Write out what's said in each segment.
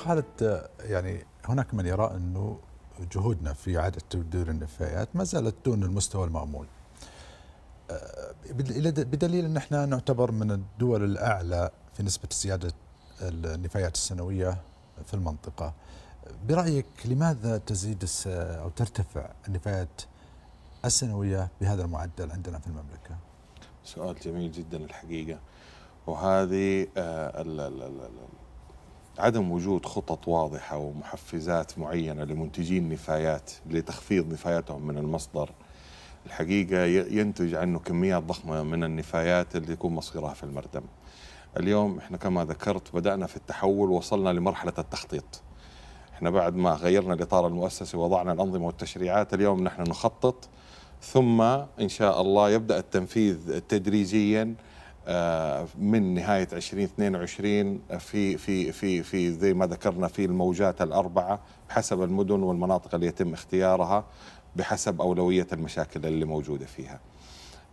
خالد يعني هناك من يرى انه جهودنا في اعاده تدوير النفايات ما زالت دون المستوى المامول. آه، بدليل ان احنا نعتبر من الدول الاعلى في نسبه زياده النفايات السنويه في المنطقه. برايك لماذا تزيد او ترتفع النفايات السنويه بهذا المعدل عندنا في المملكه؟ سؤال جميل جدا الحقيقه وهذه آه، عدم وجود خطط واضحة ومحفزات معينة لمنتجين نفايات لتخفيض نفاياتهم من المصدر الحقيقة ينتج عنه كميات ضخمة من النفايات اللي يكون مصيرها في المردم اليوم احنا كما ذكرت بدأنا في التحول وصلنا لمرحلة التخطيط احنا بعد ما غيرنا الإطار المؤسسي ووضعنا الأنظمة والتشريعات اليوم نحن نخطط ثم إن شاء الله يبدأ التنفيذ تدريجياً آه، من نهايه 2022 آه، في في في في زي ما ذكرنا في الموجات الاربعه بحسب المدن والمناطق اللي يتم اختيارها بحسب اولويه المشاكل اللي موجوده فيها.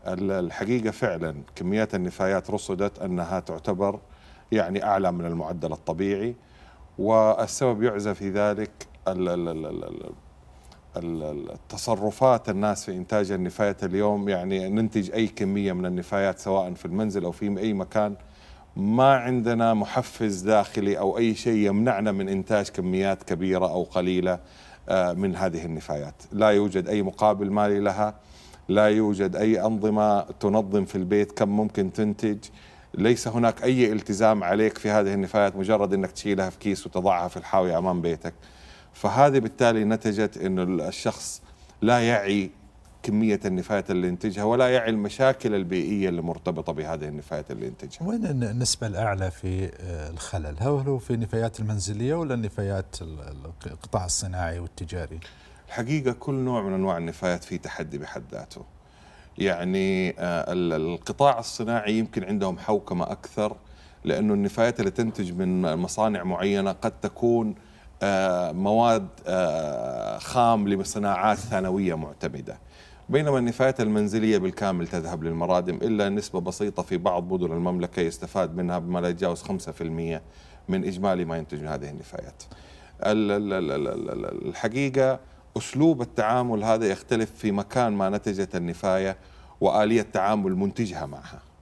الحقيقه فعلا كميات النفايات رصدت انها تعتبر يعني اعلى من المعدل الطبيعي والسبب يعزى في ذلك التصرفات الناس في إنتاج النفايات اليوم يعني ننتج أي كمية من النفايات سواء في المنزل أو في أي مكان ما عندنا محفز داخلي أو أي شيء يمنعنا من إنتاج كميات كبيرة أو قليلة آه، من هذه النفايات لا يوجد أي مقابل مالي لها لا يوجد أي أنظمة تنظم في البيت كم ممكن تنتج ليس هناك أي التزام عليك في هذه النفايات مجرد أنك تشيلها في كيس وتضعها في الحاوية أمام بيتك فهذه بالتالي نتجت انه الشخص لا يعي كمية النفايات اللي ينتجها ولا يعي المشاكل البيئية اللي مرتبطة بهذه النفايات اللي ينتجها وين النسبة الأعلى في آه، الخلل هل هو في النفايات المنزلية ولا النفايات القطاع الصناعي والتجاري الحقيقة كل نوع من أنواع النفايات فيه تحدي بحد ذاته يعني آه، القطاع الصناعي يمكن عندهم حوكمة أكثر لأنه النفايات اللي تنتج من مصانع معينة قد تكون آه، مواد آه، خام لصناعات ثانوية معتمدة بينما النفايات المنزلية بالكامل تذهب للمرادم إلا نسبة بسيطة في بعض مدن المملكة يستفاد منها بما لا يتجاوز 5% من إجمالي ما ينتج من هذه النفايات الحقيقة أسلوب التعامل هذا يختلف في مكان ما نتجت النفاية وآلية تعامل منتجها معها